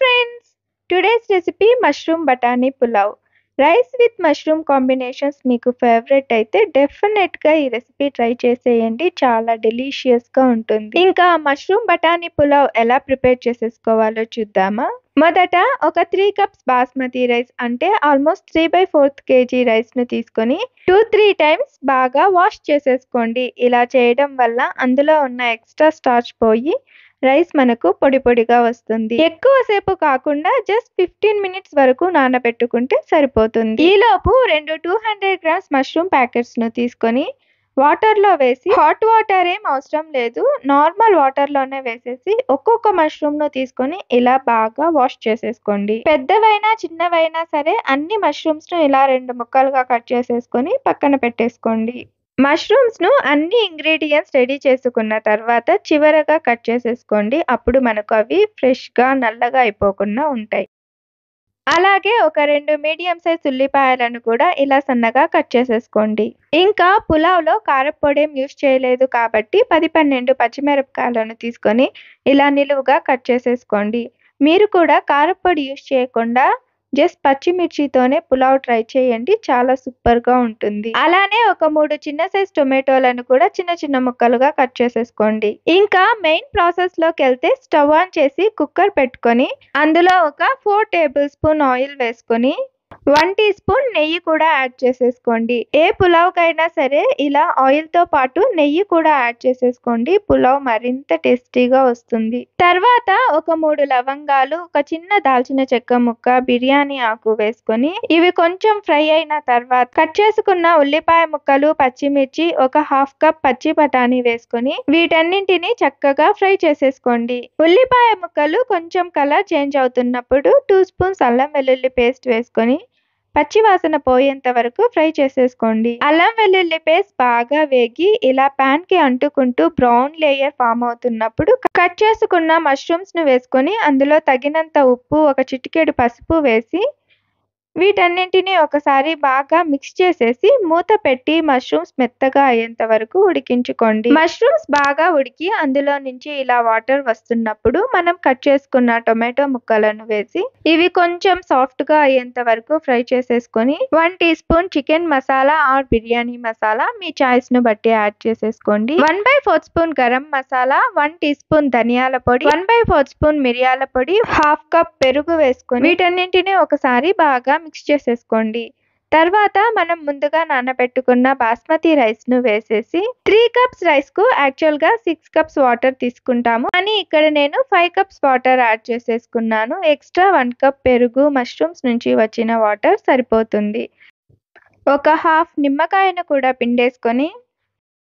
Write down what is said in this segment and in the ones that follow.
friends today's recipe mushroom బఠానీ pulao rice with mushroom combinations మీకు favourite అయితే డెఫినెట్గా ఈ రెసిపీ ట్రై చేసేయండి చాలా డెలీషియస్గా ఉంటుంది ఇంకా మష్రూమ్ బఠానీ పులావ్ ఎలా ప్రిపేర్ చేసేసుకోవాలో చూద్దామా మొదట ఒక త్రీ కప్స్ బాస్మతి రైస్ అంటే almost three by fourth KG రైస్ను తీసుకొని టూ త్రీ టైమ్స్ బాగా వాష్ చేసేసుకోండి ఇలా చేయడం వల్ల అందులో ఉన్న ఎక్స్ట్రా స్టార్చ్ పోయి రైస్ మనకు పొడి పొడిగా వస్తుంది సేపు కాకుండా జస్ట్ ఫిఫ్టీన్ మినిట్స్ వరకు నానబెట్టుకుంటే సరిపోతుంది ఈలోపు రెండు two hundred grams mushroom packets ను తీసుకొని వాటర్ లో వేసి హాట్ వాటర్ ఏం అవసరం లేదు నార్మల్ వాటర్ లోనే వేసేసి ఒక్కొక్క మష్రూమ్ ను తీసుకొని ఇలా బాగా వాష్ చేసేసుకోండి పెద్దవైనా చిన్నవైనా సరే అన్ని మష్రూమ్స్ ను ఇలా రెండు ముక్కలుగా కట్ చేసేసుకొని పక్కన పెట్టేసుకోండి మష్రూమ్స్ను అన్ని ఇంగ్రీడియంట్స్ రెడీ చేసుకున్న తర్వాత చివరగా కట్ చేసేసుకోండి అప్పుడు మనకు అవి ఫ్రెష్గా నల్లగా అయిపోకుండా ఉంటాయి అలాగే ఒక రెండు మీడియం సైజ్ ఉల్లిపాయలను కూడా ఇలా సన్నగా కట్ చేసేసుకోండి ఇంకా పులావ్లో కారపొడి ఏం యూస్ చేయలేదు కాబట్టి పది పన్నెండు పచ్చిమిరపకాయలను తీసుకొని ఇలా నిలువుగా కట్ చేసేసుకోండి మీరు కూడా కారపొడి యూజ్ చేయకుండా జస్ట్ పచ్చిమిర్చితోనే పులావ్ ట్రై చేయండి చాలా సూపర్ గా ఉంటుంది అలానే ఒక మూడు చిన్న సైజ్ టొమాటోలను కూడా చిన్న చిన్న ముక్కలుగా కట్ చేసేసుకోండి ఇంకా మెయిన్ ప్రాసెస్ లోకి వెళ్తే స్టవ్ ఆన్ చేసి కుక్కర్ పెట్టుకొని అందులో ఒక ఫోర్ టేబుల్ స్పూన్ ఆయిల్ వేసుకొని వన్ టీ స్పూన్ నెయ్యి కూడా యాడ్ చేసేసుకోండి ఏ పులావ్కైనా సరే ఇలా ఆయిల్తో పాటు నెయ్యి కూడా యాడ్ చేసేసుకోండి పులావ్ మరింత టేస్టీగా వస్తుంది తర్వాత ఒక మూడు లవంగాలు ఒక చిన్న దాల్చిన చెక్క ముక్క బిర్యానీ ఆకు వేసుకొని ఇవి కొంచెం ఫ్రై అయిన తర్వాత కట్ చేసుకున్న ఉల్లిపాయ ముక్కలు పచ్చిమిర్చి ఒక హాఫ్ కప్ పచ్చి బఠానీ వేసుకొని వీటన్నింటిని చక్కగా ఫ్రై చేసేసుకోండి ఉల్లిపాయ ముక్కలు కొంచెం కలర్ చేంజ్ అవుతున్నప్పుడు టూ స్పూన్స్ అల్లం వెల్లుల్లి పేస్ట్ వేసుకొని పచ్చివాసన పోయేంత వరకు ఫ్రై చేసేసుకోండి అల్లం వెల్లుల్లి పేస్ట్ బాగా వేగి ఇలా ప్యాన్ కి అంటుకుంటూ బ్రౌన్ లేయర్ ఫామ్ అవుతున్నప్పుడు కట్ చేసుకున్న మష్రూమ్స్ ను వేసుకొని అందులో తగినంత ఉప్పు ఒక చిటికెడు పసుపు వేసి వీటన్నింటినీ ఒకసారి బాగా మిక్స్ చేసేసి మూత పెట్టి మష్రూమ్స్ మెత్తగా అయ్యేంత వరకు ఉడికించుకోండి మష్రూమ్స్ బాగా ఉడికి అందులో నుంచి ఇలా వాటర్ వస్తున్నప్పుడు మనం కట్ చేసుకున్న టొమాటో ముక్కలను వేసి ఇవి కొంచెం సాఫ్ట్ గా అయ్యేంత వరకు ఫ్రై చేసేసుకొని one teaspoon chicken masala or biryani masala మీ చాయిస్ ను బట్టి యాడ్ చేసేసుకోండి one by four spoon garam masala one teaspoon ధనియాల పొడి వన్ బై ఫోర్ స్పూన్ మిరియాల పొడి హాఫ్ కప్ పెరుగు వేసుకొని వీటన్నింటినీ ఒకసారి బాగా మిక్స్ చేసేసుకోండి తర్వాత మనం ముందుగా నానబెట్టుకున్న బాస్మతి రైస్ను వేసేసి త్రీ కప్స్ రైస్కు యాక్చువల్గా సిక్స్ కప్స్ వాటర్ తీసుకుంటాము కానీ ఇక్కడ నేను ఫైవ్ కప్స్ వాటర్ యాడ్ చేసేసుకున్నాను ఎక్స్ట్రా వన్ కప్ పెరుగు మష్రూమ్స్ నుంచి వచ్చిన వాటర్ సరిపోతుంది ఒక హాఫ్ నిమ్మకాయను కూడా పిండేసుకొని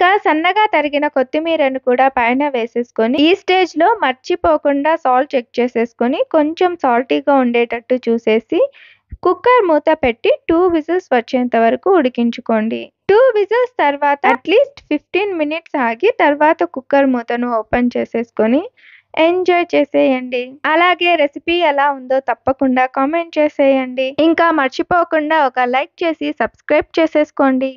ఇంకా సన్నగా తరిగిన కొత్తిమీరను కూడా పైన వేసేసుకొని ఈ స్టేజ్లో మర్చిపోకుండా సాల్ట్ చెక్ చేసేసుకొని కొంచెం సాల్టీగా ఉండేటట్టు చూసేసి కుక్కర్ మూత పెట్టి టూ విజిల్స్ వచ్చేంత వరకు ఉడికించుకోండి టూ విజిల్స్ తర్వాత అట్లీస్ట్ ఫిఫ్టీన్ మినిట్స్ ఆగి తర్వాత కుక్కర్ మూతను ఓపెన్ చేసేసుకొని ఎంజాయ్ చేసేయండి అలాగే రెసిపీ ఎలా ఉందో తప్పకుండా కామెంట్ చేసేయండి ఇంకా మర్చిపోకుండా ఒక లైక్ చేసి సబ్స్క్రైబ్ చేసేసుకోండి